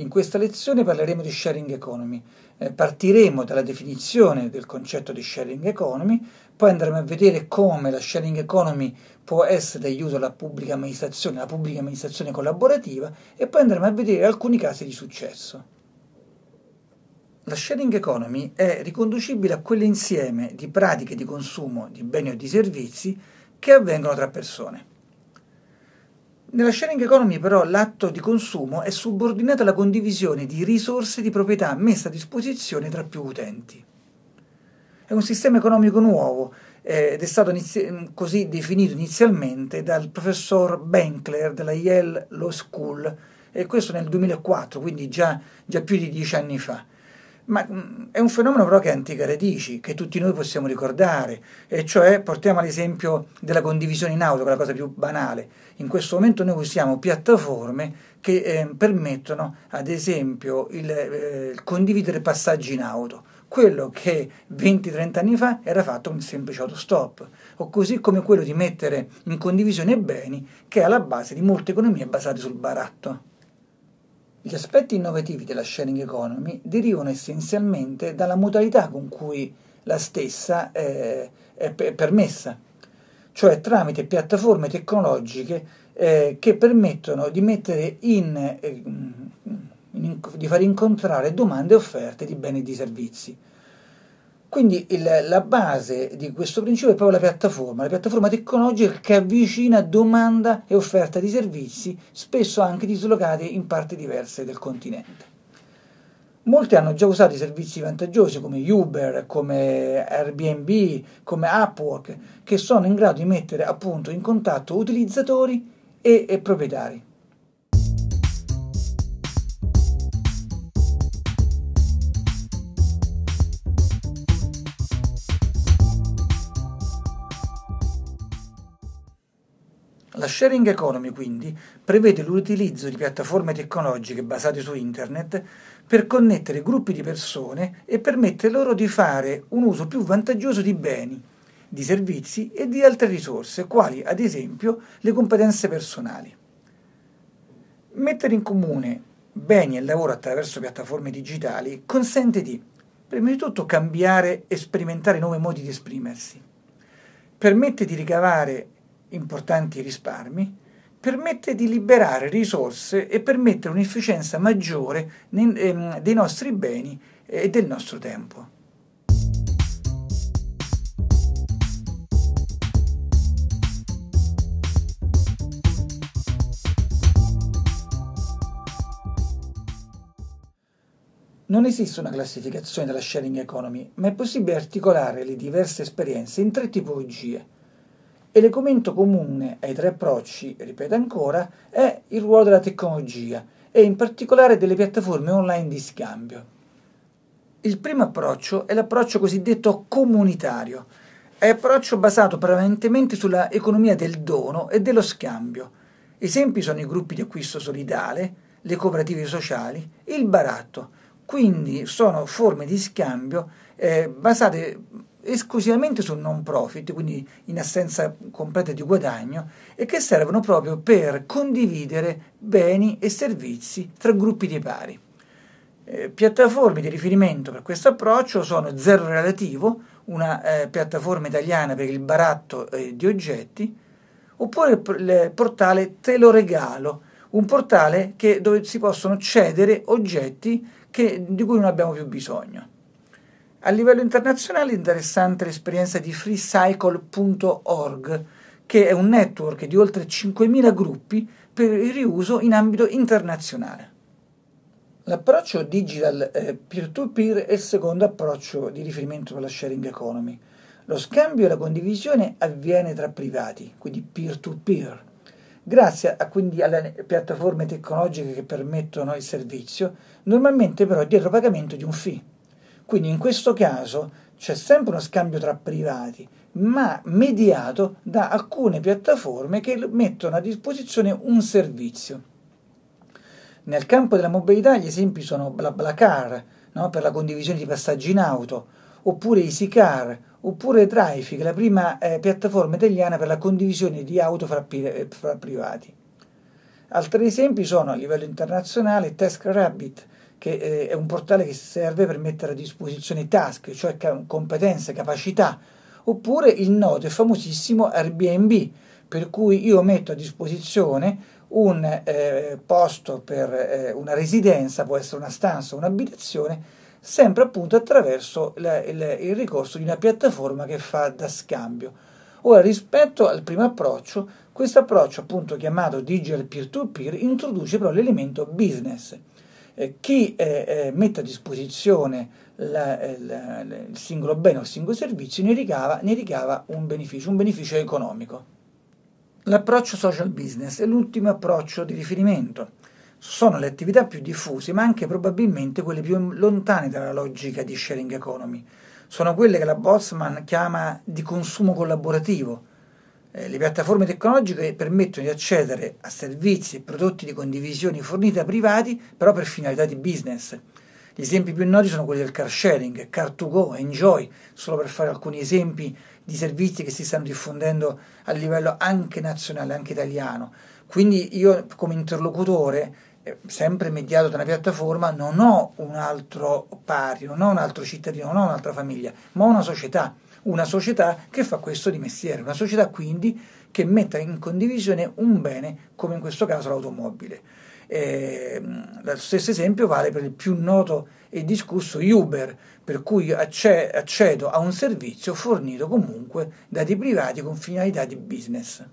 In questa lezione parleremo di sharing economy. Eh, partiremo dalla definizione del concetto di sharing economy, poi andremo a vedere come la sharing economy può essere d'aiuto alla pubblica amministrazione, alla pubblica amministrazione collaborativa e poi andremo a vedere alcuni casi di successo. La sharing economy è riconducibile a quell'insieme di pratiche di consumo di beni o di servizi che avvengono tra persone. Nella sharing economy però l'atto di consumo è subordinato alla condivisione di risorse di proprietà messe a disposizione tra più utenti. È un sistema economico nuovo eh, ed è stato inizi- mm, così definito inizialmente dal professor Benkler della Yale Law School e questo nel 2004, quindi già, già più di dieci anni fa ma mm, è un fenomeno però che ha antiche radici, che tutti noi possiamo ricordare, e cioè portiamo l'esempio della condivisione in auto, che è la cosa più banale. In questo momento noi usiamo piattaforme che eh, permettono, ad esempio, il eh, condividere passaggi in auto quello che 20-30 anni fa era fatto con un semplice autostop, o così come quello di mettere in condivisione beni che è alla base di molte economie basate sul baratto. Gli aspetti innovativi della sharing economy derivano essenzialmente dalla modalità con cui la stessa eh, è, è permessa, cioè tramite piattaforme tecnologiche eh, che permettono di mettere in, eh, in, di far incontrare domande e offerte di beni e di servizi. Quindi il, la base di questo principio è proprio la piattaforma, la piattaforma tecnologica che avvicina domanda e offerta di servizi, spesso anche dislocati in parti diverse del continente. Molti hanno già usato i servizi vantaggiosi come Uber, come Airbnb, come Upwork, che sono in grado di mettere appunto in contatto utilizzatori e, e proprietari. La sharing economy, quindi, prevede l'utilizzo di piattaforme tecnologiche basate su Internet per connettere gruppi di persone e permette loro di fare un uso più vantaggioso di beni, di servizi e di altre risorse, quali ad esempio le competenze personali. Mettere in comune beni e lavoro attraverso piattaforme digitali consente di, prima di tutto, cambiare e sperimentare nuovi modi di esprimersi, permette di ricavare importanti risparmi, permette di liberare risorse e permettere un'efficienza maggiore ehm, dei nostri beni e del nostro tempo. Non esiste una classificazione della sharing economy, ma è possibile articolare le diverse esperienze in tre tipologie e l'elemento comune ai tre approcci, ripeto ancora, è il ruolo della tecnologia e in particolare delle piattaforme online di scambio. Il primo approccio è l'approccio cosiddetto comunitario, è approccio basato prevalentemente sulla economia del dono e dello scambio. Esempi sono i gruppi di acquisto solidale, le cooperative sociali, il baratto. Quindi sono forme di scambio eh, basate esclusivamente sul non profit, quindi in assenza completa di guadagno, e che servono proprio per condividere beni e servizi tra gruppi di pari. Eh, piattaforme di riferimento per questo approccio sono Zero Relativo, una eh, piattaforma italiana per il baratto eh, di oggetti, oppure il portale Te lo regalo, un portale che, dove si possono cedere oggetti che, di cui non abbiamo più bisogno. A livello internazionale è interessante l'esperienza di freecycle.org, che è un network di oltre 5.000 gruppi per il riuso in ambito internazionale. L'approccio digital peer-to-peer è il secondo approccio di riferimento per la sharing economy. Lo scambio e la condivisione avviene tra privati, quindi peer-to-peer, -peer, grazie a, quindi alle piattaforme tecnologiche che permettono il servizio, normalmente però dietro pagamento di un fee. Quindi in questo caso c'è sempre uno scambio tra privati, ma mediato da alcune piattaforme che mettono a disposizione un servizio. Nel campo della mobilità gli esempi sono BlaBlaCar no? per la condivisione di passaggi in auto, oppure EasyCar, oppure Traffic, la prima eh, piattaforma italiana per la condivisione di auto fra, eh, fra privati. Altri esempi sono a livello internazionale TaskRabbit, che eh, è un portale che serve per mettere a disposizione task, cioè competenze, capacità, oppure il noto e famosissimo Airbnb, per cui io metto a disposizione un eh, posto per eh, una residenza, può essere una stanza, o un'abitazione, sempre appunto attraverso la, il, il ricorso di una piattaforma che fa da scambio. Ora, rispetto al primo approccio, questo approccio appunto chiamato digital peer-to-peer introduce però l'elemento business eh, chi eh, eh, mette a disposizione la, eh, la, la, il singolo bene o il singolo servizio ne ricava, ne ricava un beneficio, un beneficio economico. L'approccio social business è l'ultimo approccio di riferimento. Sono le attività più diffuse, ma anche probabilmente quelle più lontane dalla logica di sharing economy. Sono quelle che la Boltzmann chiama di consumo collaborativo, eh, le piattaforme tecnologiche permettono di accedere a servizi e prodotti di condivisione forniti da privati, però per finalità di business. Gli esempi più noti sono quelli del car sharing, Car2Go, Enjoy, solo per fare alcuni esempi di servizi che si stanno diffondendo a livello anche nazionale, anche italiano. Quindi io come interlocutore, eh, sempre mediato da una piattaforma, non ho un altro pari, non ho un altro cittadino, non ho un'altra famiglia, ma ho una società una società che fa questo di mestiere, una società quindi che metta in condivisione un bene come in questo caso l'automobile. Eh, lo stesso esempio vale per il più noto e discusso Uber, per cui accedo a un servizio fornito comunque da dei privati con finalità di business.